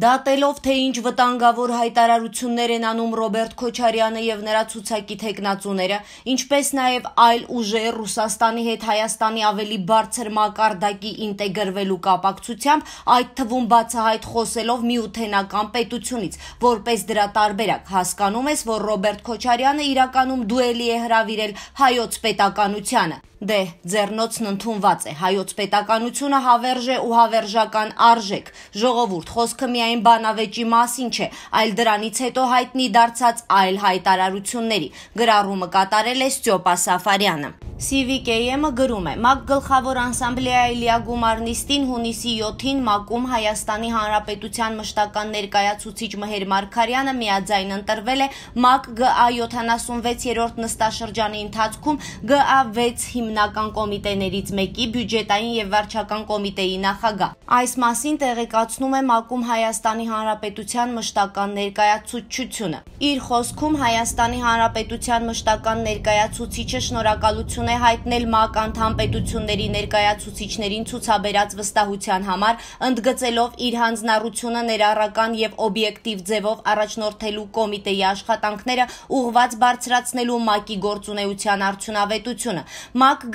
Դատելով, թե ինչ վտանգավոր հայտարարություններ են անում Ռոբերտ Քոչարյանը եւ նրա ցուցակի թեկնածուները, ինչպես նաեւ այլ ուժեր Ռուսաստանի հետ Հայաստանի ավելի բարձր մակարդակի ինտեգրվելու կապակցությամբ, այդ թվում բացահայտ խոսելով միութենական պետությունից, որպես դրա տարբերակ հասկանում ես, որ Ռոբերտ Քոչարյանը իրականում դուելի է հravirել հայոց պետականությանը։ Դե, ձեռնոցն ընդունված է, հայոց պետականությունը հավերժ է ու հավերժական արժեք։ Ժողովուրդ խոսքը միայն բանավեճի մասին չէ, այլ դրանից հետո հայտնի դարձած այլ հայտարարությունների։ Գրառումը կատարել է Ստյոպա Սաֆարյանը։ CVKM-ը գրում է. «ՄԱԿ գլխավոր անսամբլեայի լիագումար նիստին հունիսի 7-ին ՄԱԿ-ում Հայաստանի Հանրապետության մշտական ներկայացուցիչ Մհեր Մարգարյանը միաձայն ընտրվել է ՄԱԿ ԳԱ 76-րդ նստաշրջանի ընթացքում ԳԱ 6 հիմնական կոմիտեներից մեկի բյուջետային եւ վարչական կոմիտեի նախագահ։ Այս մասին տեղեկացնում է ՄԱԿ-ում Հայաստանի Հանրապետության մշտական ներկայացուցչությունը։ Իր խոսքում Հայաստանի Հանրապետության մշտական ներկայացուցիչը շնորհակալություն է հայտնել ՄԱԿ անդամ պետությունների ներկայացուցիչներին ցուցաբերած վստահության համար, ընդգծելով իր հանձնառությունը ներառական եւ օբյեկտիվ ձևով առաջնորդելու կոմիտեի աշխատանքները ուղված բարձրացնելու ՄԱԿ-ի գործունեության արդյունավետությունը։ ՄԱԿ ԳԱ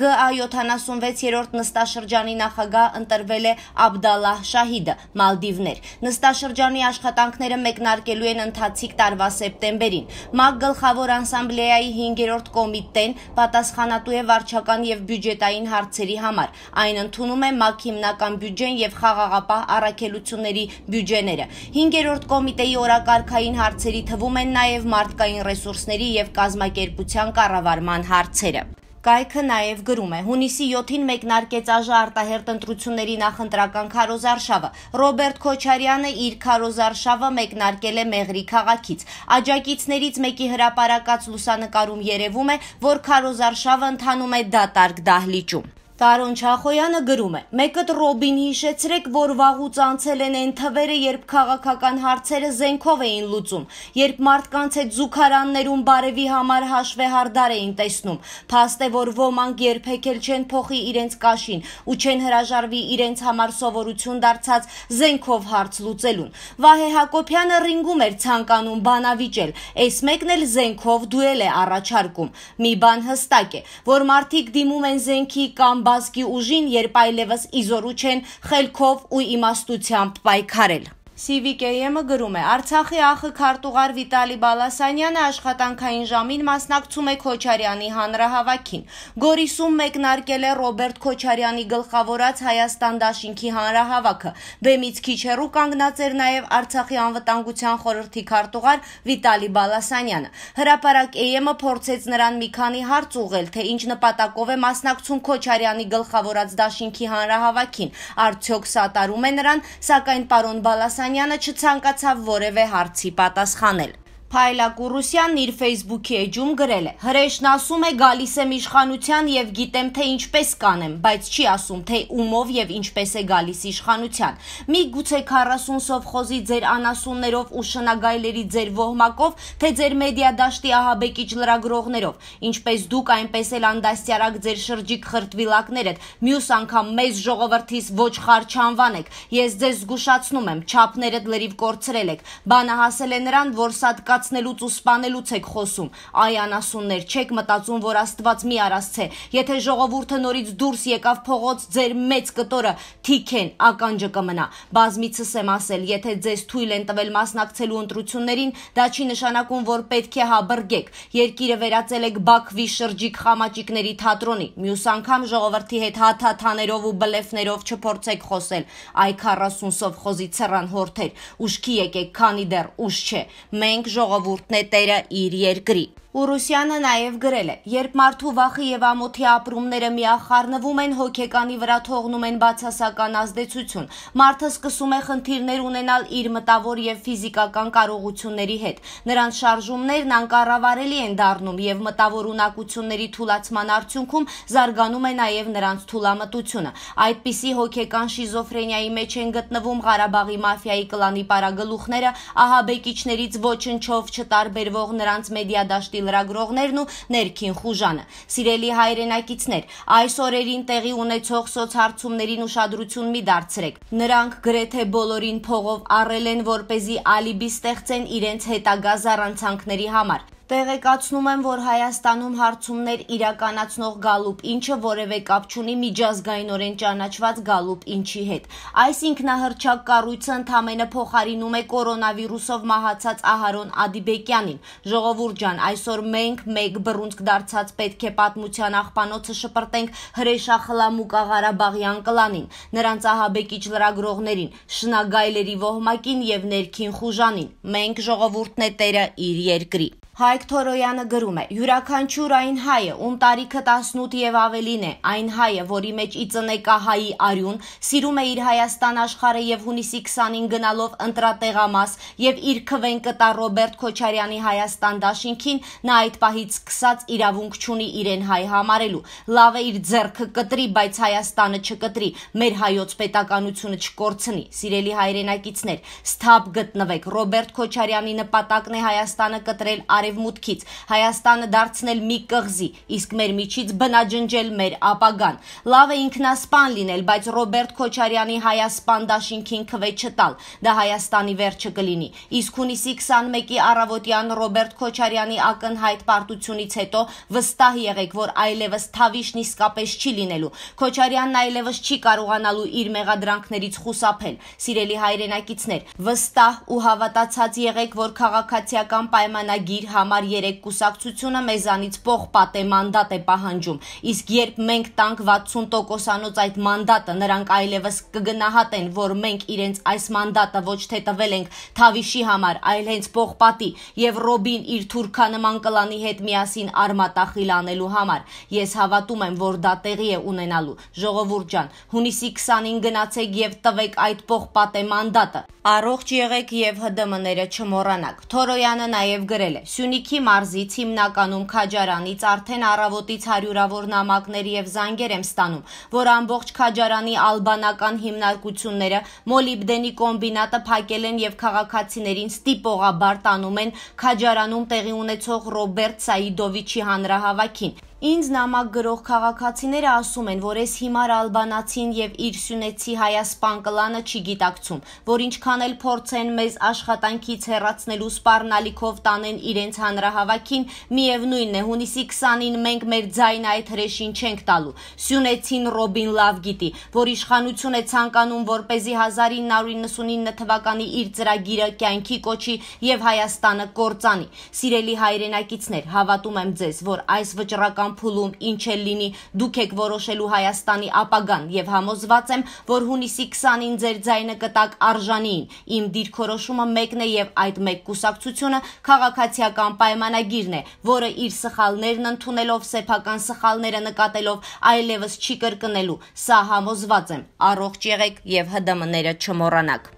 76-րդ նստաշրջանի նախագահ ընտրվել է Աբդալլահ Շահիդը, Մալդիվներ։ Նստաշրջանի աշխատանքները մեկնարկելու են ընթացիկ տարվա սեպտեմբերին։ ՄԱԿ գլխավոր անսամբլեայի 5-րդ կոմիտեն պատասխանատու է է վարչական եւ բյուջետային հարցերի համար։ Այն ընդունում է ՄԱԿ հիմնական բյուջեն եւ խաղաղապահ առաքելությունների բյուջեները։ 5-րդ կոմիտեի օրակարգային հարցերի թվում են նաեւ մարդկային ռեսուրսների եւ կազմակերպության կառավարման հարցերը։ Կայքը նաև գրում է. հունիսի 7-ին մեկնարկեց ԱԺ արտահերտ ընտրությունների նախընտրական քարոզարշավը։ Ռոբերտ Քոչարյանը իր քարոզարշավը մեկնարկել է Մեղրի քաղաքից։ Աջակիցներից մեկի հրապարակած լուսանկարում երևում է, որ քարոզարշավը ընթանում է դատարկ դահլիճում։ Տարոն Չախոյանը գրում է. «Մեկդ Ռոբին հիշեցրեք, որ վաղուց անցել են այն թվերը, երբ քաղաքական հարցերը զենքով էին լուծում, երբ մարդկանց հետ զուգարաններում բարևի համար հաշվեհարդար էին տեսնում։ Փաստ է, որ ոմանք երբեք էլ չեն փոխի իրենց կաշին ու չեն հրաժարվի իրենց համար սովորություն դարձած զենքով հարց լուծելուն։ Վահե Հակոբյանը ռինգում էր ցանկանում բանավիճել, այս մեկն էլ զենքով դուել է առաջարկում։ Մի բան հստակ է, որ մարդիկ դիմում են զենքի կամ բազկի ուժին, երբ այլևս իզորու չեն խելքով ու իմաստությամբ պայքարել։ CVKM-ը գրում է. Արցախի ախը քարտուղար Վիտալի Բալասանյանը աշխատանքային ժամին մասնակցում է Քոչարյանի հանրահավաքին։ Գորիսում մեկնարկել է Ռոբերտ Քոչարյանի գլխավորած Հայաստան Դաշինքի հանրահավաքը։ Բեմից դե քիչ հեռու կանգնած էր նաև Արցախի անվտանգության խորհրդի քարտուղար Վիտալի Բալասանյանը։ Հրապարակ ԵՄ-ը փորձեց նրան մի քանի հարց ուղղել, թե ինչ նպատակով է մասնակցում Քոչարյանի գլխավորած Դաշինքի հանրահավաքին։ Արդյոք սատարում է նրան, սակայն պարոն Բալասանյանը Բալասանյանը չցանկացավ որևէ հարցի պատասխանել։ Փայլակուրուսյանն իր Facebook-ի էջում գրել է. Հրեշն ասում է գալիս եմ իշխանության եւ գիտեմ թե ինչպես կանեմ, բայց չի ասում թե ումով եւ ինչպես է գալիս իշխանության։ Մի գուցե 40 սովխոզի ձեր անասուններով ու շնագայլերի ձեր ոհմակով, թե ձեր մեդիա դաշտի ահաբեկիչ լրագրողներով, ինչպես դուք այնպես էլ անդաստյարակ ձեր շրջիկ խրտվիլակներդ, մյուս անգամ մեզ ժողովրդից ոչ խար չանվանեք։ Ես ձեզ զգուշացնում եմ, չափներդ լրիվ կորցրել եք։ Բանը հասել է նրան, որ սատկա կասկածնելուց ու սպանելուց եք խոսում։ Այ անասուններ, չեք մտածում, որ Աստված մի արասցե։ Եթե ժողովուրդը նորից դուրս եկավ փողոց, ձեր մեծ կտորը թիքեն, ականջը կմնա։ Բազմիցս եմ ասել, եթե ձեզ թույլ են տվել մասնակցելու ընտրություններին, դա չի նշանակում, որ պետք է հաբրգեք։ Երկիրը վերածել եք Բաքվի շրջիկ խամաճիկների թատրոնի։ Մյուս անգամ ժողովրդի հետ հաթաթաներով ու բլեֆներով չփորձեք խոսել։ Այ 40 սով խոզի ցերան հորթեր։ Ուշքի եկեք, քանի դեռ ուշ չէ։ Մենք ժողովուրդը ժողովուրդն է տերը իր երկրի։ Ուրուսյանը նաև գրել է. «Երբ մարդու վախի եւ ամոթի ապրումները միախառնվում են, հոգեկանի վրա թողնում են բացասական ազդեցություն։ Մարդը սկսում է խնդիրներ ունենալ իր մտավոր եւ ֆիզիկական կարողությունների հետ։ Նրանց շարժումներն անկառավարելի են դառնում եւ մտավոր ունակությունների թուլացման արդյունքում զարգանում է նաեւ նրանց թուլամտությունը։ Այդպիսի հոգեկան շիզոֆրենիայի մեջ են գտնվում Ղարաբաղի մաֆիայի կլանի պարագլուխները, ահաբեկիչներից ոչնչով չտարբերվող նրանց մեդիադաշտի թվերի լրագրողներն ու ներքին խուժանը։ Սիրելի հայրենակիցներ, այս օրերին տեղի ունեցող սոցհարցումներին ուշադրություն մի դարձրեք։ Նրանք գրեթե բոլորին փողով առել են, որ เป զի ալիբի ստեղծեն իրենց հետագա զառանցանքների համար։ Տեղեկացնում եմ, որ Հայաստանում հարցումներ իրականացնող գալուպ ինչը որևէ կապ չունի միջազգայինորեն ճանաչված գալուպ ինչի հետ։ Այս ինքնահռչակ կառույցը ընդամենը փոխարինում է կորոնավիրուսով մահացած Ահարոն Ադիբեկյանին։ Ժողովուրդ ջան, այսօր մենք մեկ բռունցք դարձած պետք է պատմության աղբանոցը շպրտենք հրեշախլամուկ Ղարաբաղյան կլանին, նրանց ահաբեկիչ լրագրողներին, շնագայլերի ոհմակին եւ ներքին խուժանին։ Մենք ժողովուրդն է տերը իր երկրի։ Հայկ Թորոյանը գրում է. «Յուրաքանչյուր այն հայը, ում տարիքը 18 եւ ավելին է, այն հայը, որի մեջ ի ծնեկահայի արյուն, սիրում է իր Հայաստան աշխարհը եւ հունիսի 20-ին գնալով ընտրատեղամաս եւ իր քվեն կտա Ռոբերտ Քոչարյանի Հայաստան դաշինքին, նա այդ պահից սկսած իրավունք չունի իրեն հայ համարելու։ Լավ է իր ձեռքը կտրի, բայց Հայաստանը չկտրի, մեր հայոց պետականությունը չկորցնի։ Սիրելի հայրենակիցներ, սթափ գտնվեք։ Ռոբերտ Քոչարյանի նպատակն է Հայաստանը կտրել արևմուտքից, Հայաստանը դարձնել մի կղզի, իսկ մեր միջից բնաջնջել մեր ապագան։ Լավ է ինքնասպան լինել, բայց Ռոբերտ Քոչարյանի հայասպան դաշինքին քվե չտալ, դա Հայաստանի վերջը կլինի։ Իսկ հունիսի 21-ի առավոտյան Ռոբերտ Քոչարյանի ակնհայտ պարտությունից հետո վստահ եղեք, որ այլևս Թավիշն իսկապես չի լինելու։ Քոչարյանն այլևս չի կարողանալու իր մեղադրանքներից խուսափել։ Սիրելի հայրենակիցներ, վստահ ու հավատացած եղեք, որ քաղաքացիական պայմանագիր եւ համար 3 կուսակցությունը մեզանից պողպատե մանդատ է պահանջում, իսկ երբ մենք տանք 60%-անոց այդ մանդատը, նրանք այլևս կգնահատեն, որ մենք իրենց այս մանդատը ոչ թե տվել ենք Թավիշի համար, այլ հենց Պողպատի եւ Ռոբին իր թուրքանման կլանի հետ միասին արմատախիլ անելու համար։ Ես հավատում եմ, որ դա տեղի է ունենալու։ Ժողովուրդ ջան, հունիսի 20-ին գնացեք եւ տվեք այդ Պողպատե մանդատը։ Առողջ եղեք եւ ՀԴՄ-ները չմոռանաք։ Թորոյանը նաեւ գրել է. Սյունիքի մարզից հիմնականում Քաջարանից արդեն առավոտից հարյուրավոր նամակներ եւ զանգեր եմ ստանում, որ ամբողջ Քաջարանի ալբանական հիմնարկությունները մոլիբդենի կոմբինատը փակել են եւ քաղաքացիներին ստիպողաբար տանում են Քաջարանում տեղի ունեցող Ռոբերտ Սայիդովիչի հանրահավաքին։ Ինձ նամակ գրող քաղաքացիները ասում են, որ ես հիմար ալբանացին եւ իր սյունեցի հայասպան կլանը չի գիտակցում, որ ինչքան էլ փորձեն մեզ աշխատանքից հեռացնելու սպառնալիքով տանեն իրենց հանրահավաքին, միևնույնն է, հունիսի 20-ին մենք մեր ձայնը այդ հրեշին չենք տալու։ Սյունեցին Ռոբին լավ գիտի, որ իշխանություն է ցանկանում, որ เป զի 1999 թվականի իր ծրագիրը կյանքի կոչի եւ Հայաստանը կործանի։ Սիրելի հայրենակիցներ, հավատում եմ ձեզ, որ այս վճռական ամփուլում ինչ էլ լինի, դուք եք որոշելու Հայաստանի ապագան եւ համոզված եմ, որ հունիսի 20-ին ձեր ձայնը կտակ արժանին։ Իմ դիրքորոշումը մեկն է եւ այդ մեկ կուսակցությունը քաղաքացիական պայմանագիրն է, որը իր սխալներն ընդունելով սեփական սխալները նկատելով այլևս չի կրկնելու։ Սա համոզված եմ։ Առողջ եղեք եւ ՀԴՄ-ները չմոռանաք։